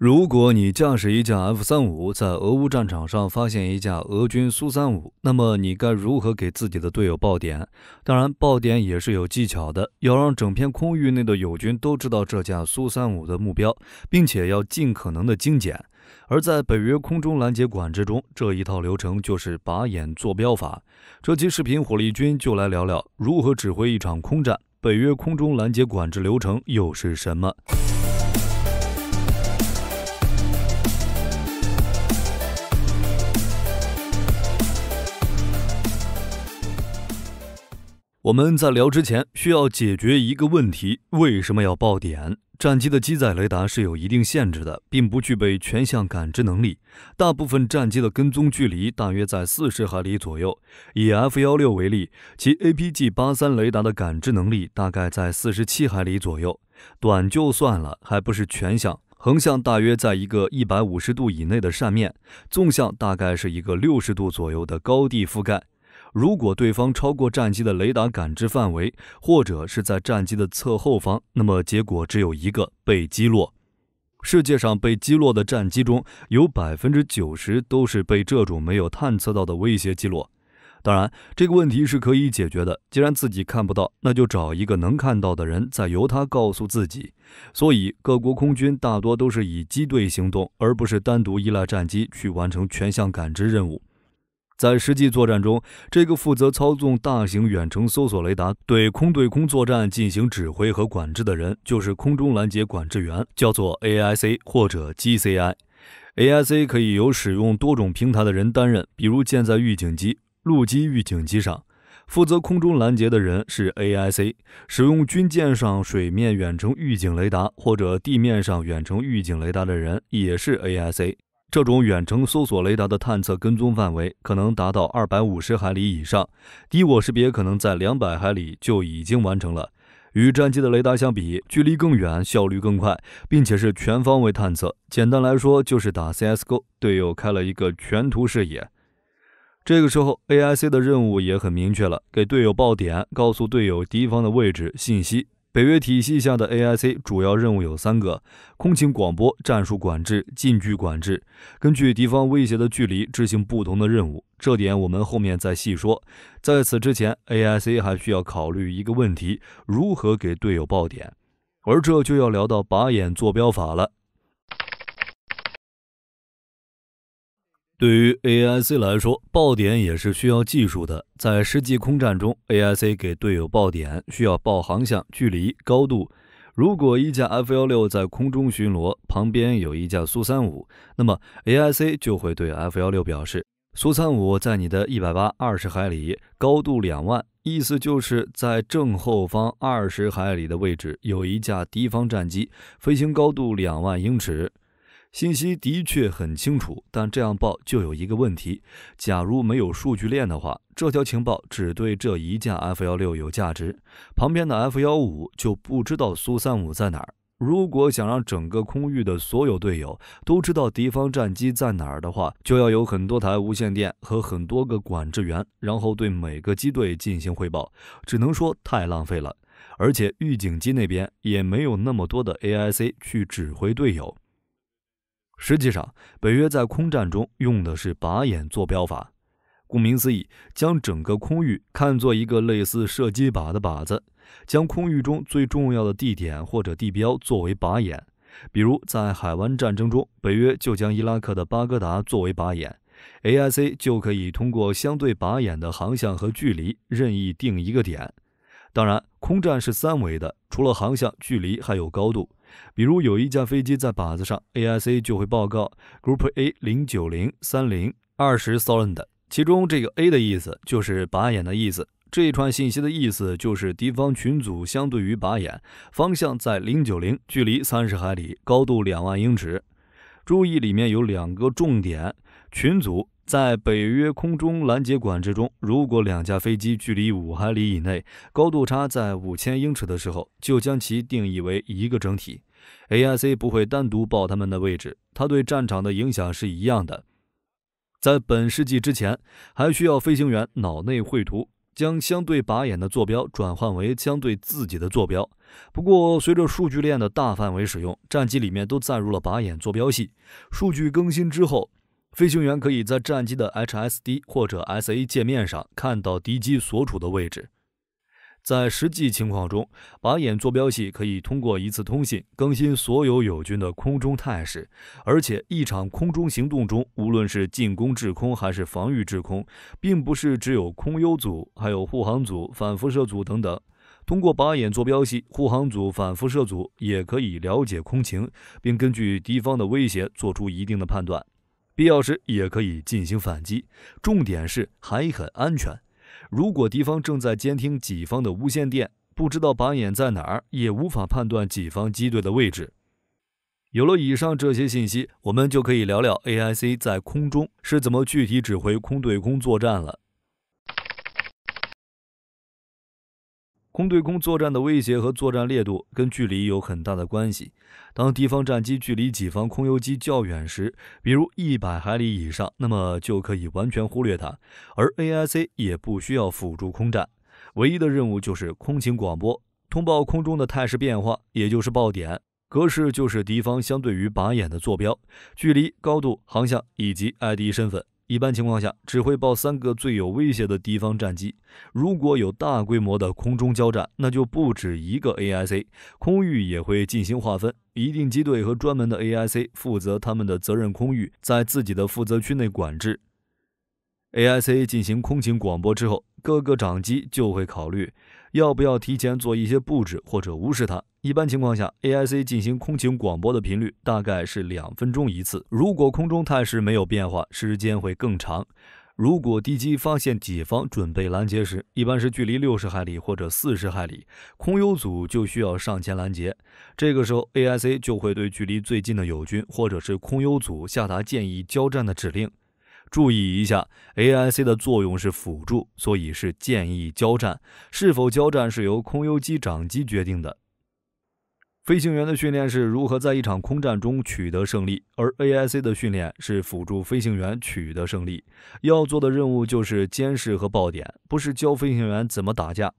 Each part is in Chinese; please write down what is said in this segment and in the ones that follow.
如果你驾驶一架 F 三五在俄乌战场上发现一架俄军苏三五，那么你该如何给自己的队友报点？当然，报点也是有技巧的，要让整片空域内的友军都知道这架苏三五的目标，并且要尽可能的精简。而在北约空中拦截管制中，这一套流程就是靶眼坐标法。这期视频，火力军就来聊聊如何指挥一场空战，北约空中拦截管制流程又是什么。我们在聊之前需要解决一个问题：为什么要爆点？战机的机载雷达是有一定限制的，并不具备全向感知能力。大部分战机的跟踪距离大约在四十海里左右。以 F 幺六为例，其 APG 八三雷达的感知能力大概在四十七海里左右。短就算了，还不是全向，横向大约在一个一百五十度以内的扇面，纵向大概是一个六十度左右的高地覆盖。如果对方超过战机的雷达感知范围，或者是在战机的侧后方，那么结果只有一个：被击落。世界上被击落的战机中有百分之九十都是被这种没有探测到的威胁击落。当然，这个问题是可以解决的。既然自己看不到，那就找一个能看到的人，再由他告诉自己。所以，各国空军大多都是以机队行动，而不是单独依赖战机去完成全向感知任务。在实际作战中，这个负责操纵大型远程搜索雷达对空对空作战进行指挥和管制的人，就是空中拦截管制员，叫做 AIC 或者 GCI。AIC 可以由使用多种平台的人担任，比如舰载预警机、陆基预警机上负责空中拦截的人是 AIC。使用军舰上水面远程预警雷达或者地面上远程预警雷达的人也是 AIC。这种远程搜索雷达的探测跟踪范围可能达到二百五十海里以上，敌我识别可能在两百海里就已经完成了。与战机的雷达相比，距离更远，效率更快，并且是全方位探测。简单来说，就是打 CSGO 队友开了一个全图视野。这个时候，AIC 的任务也很明确了，给队友报点，告诉队友敌方的位置信息。北约体系下的 AIC 主要任务有三个：空情广播、战术管制、近距管制。根据敌方威胁的距离执行不同的任务，这点我们后面再细说。在此之前，AIC 还需要考虑一个问题：如何给队友报点？而这就要聊到靶眼坐标法了。对于 AIC 来说，报点也是需要技术的。在实际空战中，AIC 给队友报点需要报航向、距离、高度。如果一架 F 幺六在空中巡逻，旁边有一架苏三五，那么 AIC 就会对 F 幺六表示：“苏三五在你的一百八二十海里，高度两万。”意思就是在正后方二十海里的位置有一架敌方战机，飞行高度两万英尺。信息的确很清楚，但这样报就有一个问题：假如没有数据链的话，这条情报只对这一架 F-16 有价值，旁边的 F-15 就不知道苏三五在哪儿。如果想让整个空域的所有队友都知道敌方战机在哪儿的话，就要有很多台无线电和很多个管制员，然后对每个机队进行汇报，只能说太浪费了。而且预警机那边也没有那么多的 AIC 去指挥队友。实际上，北约在空战中用的是靶眼坐标法。顾名思义，将整个空域看作一个类似射击靶的靶子，将空域中最重要的地点或者地标作为靶眼。比如在海湾战争中，北约就将伊拉克的巴格达作为靶眼，AIC 就可以通过相对靶眼的航向和距离任意定一个点。当然，空战是三维的，除了航向、距离，还有高度。比如有一架飞机在靶子上，AIC 就会报告 Group A 零九零三零二十 thousand，其中这个 A 的意思就是靶眼的意思，这一串信息的意思就是敌方群组相对于靶眼方向在零九零，距离三十海里，高度两万英尺。注意里面有两个重点：群组。在北约空中拦截管制中，如果两架飞机距离五海里以内，高度差在五千英尺的时候，就将其定义为一个整体。AIC 不会单独报他们的位置，它对战场的影响是一样的。在本世纪之前，还需要飞行员脑内绘图，将相对靶眼的坐标转换为相对自己的坐标。不过，随着数据链的大范围使用，战机里面都载入了靶眼坐标系。数据更新之后。飞行员可以在战机的 HSD 或者 SA 界面上看到敌机所处的位置。在实际情况中，靶眼坐标系可以通过一次通信更新所有友军的空中态势。而且，一场空中行动中，无论是进攻制空还是防御制空，并不是只有空优组，还有护航组、反辐射组等等。通过靶眼坐标系，护航组、反辐射组也可以了解空情，并根据敌方的威胁做出一定的判断。必要时也可以进行反击，重点是还很安全。如果敌方正在监听己方的无线电，不知道靶眼在哪儿，也无法判断己方机队的位置。有了以上这些信息，我们就可以聊聊 AIC 在空中是怎么具体指挥空对空作战了。空对空作战的威胁和作战烈度跟距离有很大的关系。当敌方战机距离己方空优机较远时，比如一百海里以上，那么就可以完全忽略它。而 AIC 也不需要辅助空战，唯一的任务就是空情广播，通报空中的态势变化，也就是爆点。格式就是敌方相对于靶眼的坐标、距离、高度、航向以及 ID 身份。一般情况下，只会报三个最有威胁的敌方战机。如果有大规模的空中交战，那就不止一个 AIC，空域也会进行划分，一定机队和专门的 AIC 负责他们的责任空域，在自己的负责区内管制。AIC 进行空情广播之后，各个长机就会考虑要不要提前做一些布置，或者无视它。一般情况下，AIC 进行空情广播的频率大概是两分钟一次。如果空中态势没有变化，时间会更长。如果敌机发现己方准备拦截时，一般是距离六十海里或者四十海里，空优组就需要上前拦截。这个时候，AIC 就会对距离最近的友军或者是空优组下达建议交战的指令。注意一下，AIC 的作用是辅助，所以是建议交战，是否交战是由空优机长机决定的。飞行员的训练是如何在一场空战中取得胜利，而 AIC 的训练是辅助飞行员取得胜利。要做的任务就是监视和报点，不是教飞行员怎么打架。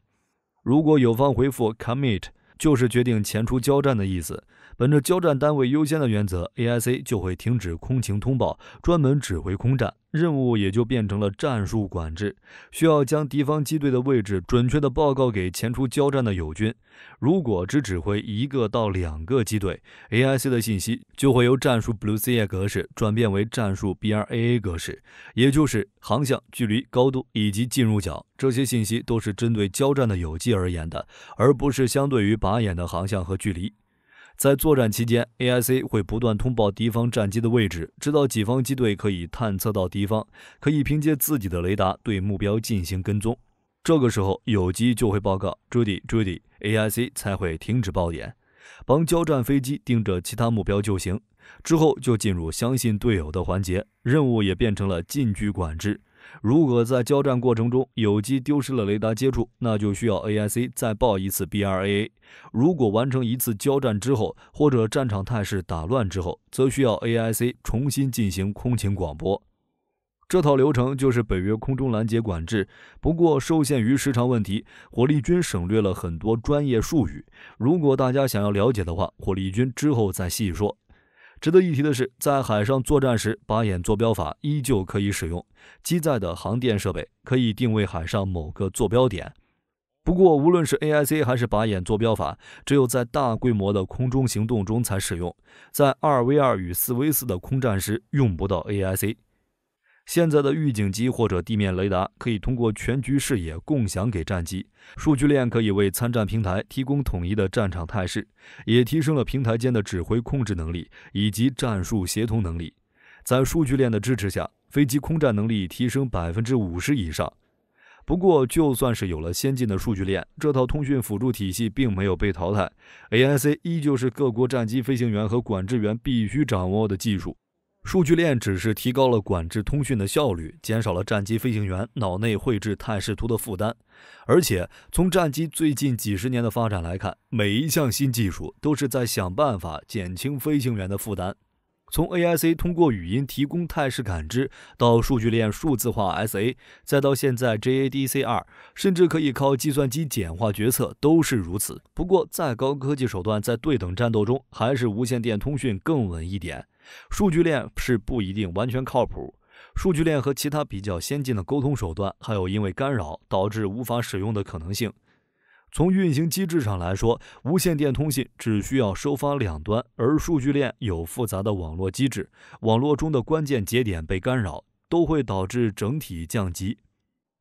如果有方回复 commit，就是决定前出交战的意思。本着交战单位优先的原则，AIC 就会停止空情通报，专门指挥空战。任务也就变成了战术管制，需要将敌方机队的位置准确地报告给前出交战的友军。如果只指挥一个到两个机队，AIC 的信息就会由战术 Blue Sea 格式转变为战术 BRAA 格式，也就是航向、距离、高度以及进入角这些信息都是针对交战的友机而言的，而不是相对于靶眼的航向和距离。在作战期间，AIC 会不断通报敌方战机的位置，直到己方机队可以探测到敌方，可以凭借自己的雷达对目标进行跟踪。这个时候，有机就会报告 Judy a i c 才会停止报点，帮交战飞机盯着其他目标就行。之后就进入相信队友的环节，任务也变成了近距管制。如果在交战过程中有机丢失了雷达接触，那就需要 AIC 再报一次 B R A A。如果完成一次交战之后，或者战场态势打乱之后，则需要 AIC 重新进行空情广播。这套流程就是北约空中拦截管制。不过受限于时长问题，火力军省略了很多专业术语。如果大家想要了解的话，火力军之后再细说。值得一提的是，在海上作战时，靶眼坐标法依旧可以使用。机载的航电设备可以定位海上某个坐标点。不过，无论是 AIC 还是靶眼坐标法，只有在大规模的空中行动中才使用，在二 v 二与四 v 四的空战时用不到 AIC。现在的预警机或者地面雷达可以通过全局视野共享给战机，数据链可以为参战平台提供统一的战场态势，也提升了平台间的指挥控制能力以及战术协同能力。在数据链的支持下，飞机空战能力提升百分之五十以上。不过，就算是有了先进的数据链，这套通讯辅助体系并没有被淘汰，AIC 依旧是各国战机飞行员和管制员必须掌握的技术。数据链只是提高了管制通讯的效率，减少了战机飞行员脑内绘制态势图的负担，而且从战机最近几十年的发展来看，每一项新技术都是在想办法减轻飞行员的负担。从 AIC 通过语音提供态势感知，到数据链数字化 SA，再到现在 JADCR，甚至可以靠计算机简化决策，都是如此。不过，再高科技手段，在对等战斗中，还是无线电通讯更稳一点。数据链是不一定完全靠谱，数据链和其他比较先进的沟通手段，还有因为干扰导致无法使用的可能性。从运行机制上来说，无线电通信只需要收发两端，而数据链有复杂的网络机制，网络中的关键节点被干扰都会导致整体降级。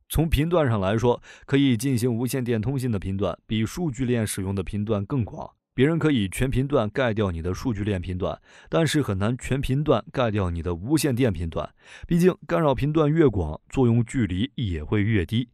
从频段上来说，可以进行无线电通信的频段比数据链使用的频段更广，别人可以全频段盖掉你的数据链频段，但是很难全频段盖掉你的无线电频段，毕竟干扰频段越广，作用距离也会越低。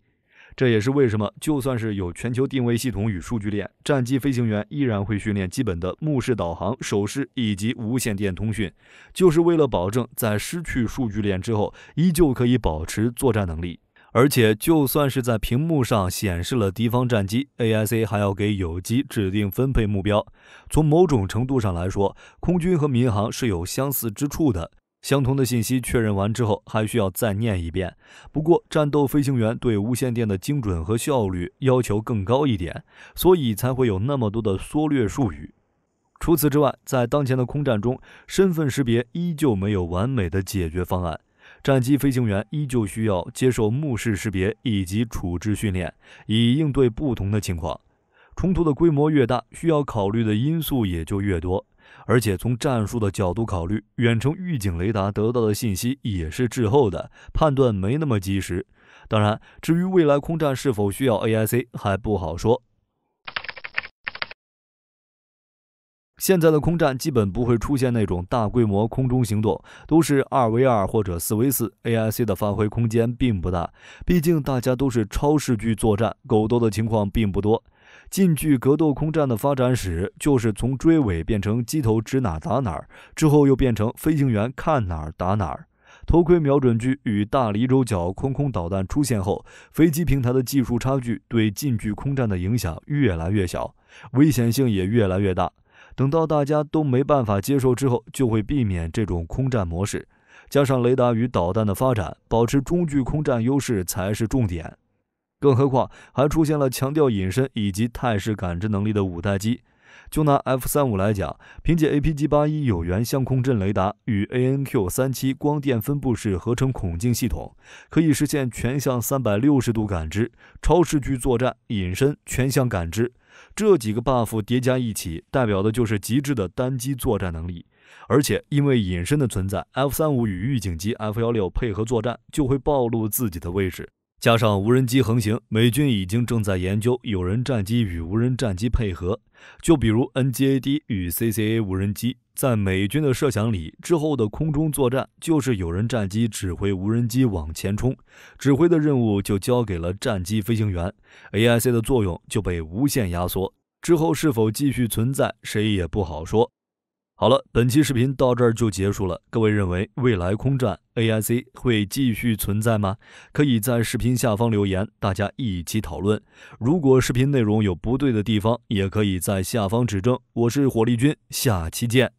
这也是为什么，就算是有全球定位系统与数据链，战机飞行员依然会训练基本的目视导航、手势以及无线电通讯，就是为了保证在失去数据链之后，依旧可以保持作战能力。而且，就算是在屏幕上显示了敌方战机，AIC 还要给友机指定分配目标。从某种程度上来说，空军和民航是有相似之处的。相同的信息确认完之后，还需要再念一遍。不过，战斗飞行员对无线电的精准和效率要求更高一点，所以才会有那么多的缩略术语。除此之外，在当前的空战中，身份识别依旧没有完美的解决方案，战机飞行员依旧需要接受目视识别以及处置训练，以应对不同的情况。冲突的规模越大，需要考虑的因素也就越多。而且从战术的角度考虑，远程预警雷达得到的信息也是滞后的，判断没那么及时。当然，至于未来空战是否需要 AIC 还不好说。现在的空战基本不会出现那种大规模空中行动，都是二 v 二或者四 v 四，AIC 的发挥空间并不大。毕竟大家都是超视距作战，狗斗的情况并不多。近距格斗空战的发展史，就是从追尾变成机头指哪打哪，之后又变成飞行员看哪打哪。头盔瞄准具与大离轴角空空导弹出现后，飞机平台的技术差距对近距空战的影响越来越小，危险性也越来越大。等到大家都没办法接受之后，就会避免这种空战模式。加上雷达与导弹的发展，保持中距空战优势才是重点。更何况，还出现了强调隐身以及态势感知能力的五代机。就拿 F 三五来讲，凭借 APG 八一有源相控阵雷达与 ANQ 三七光电分布式合成孔径系统，可以实现全向三百六十度感知、超视距作战、隐身、全向感知这几个 buff 叠加一起，代表的就是极致的单机作战能力。而且，因为隐身的存在，F 三五与预警机 F 幺六配合作战，就会暴露自己的位置。加上无人机横行，美军已经正在研究有人战机与无人战机配合，就比如 NGAD 与 CCA 无人机。在美军的设想里，之后的空中作战就是有人战机指挥无人机往前冲，指挥的任务就交给了战机飞行员，AIC 的作用就被无限压缩。之后是否继续存在，谁也不好说。好了，本期视频到这儿就结束了。各位认为未来空战 AIC 会继续存在吗？可以在视频下方留言，大家一起讨论。如果视频内容有不对的地方，也可以在下方指正。我是火力军，下期见。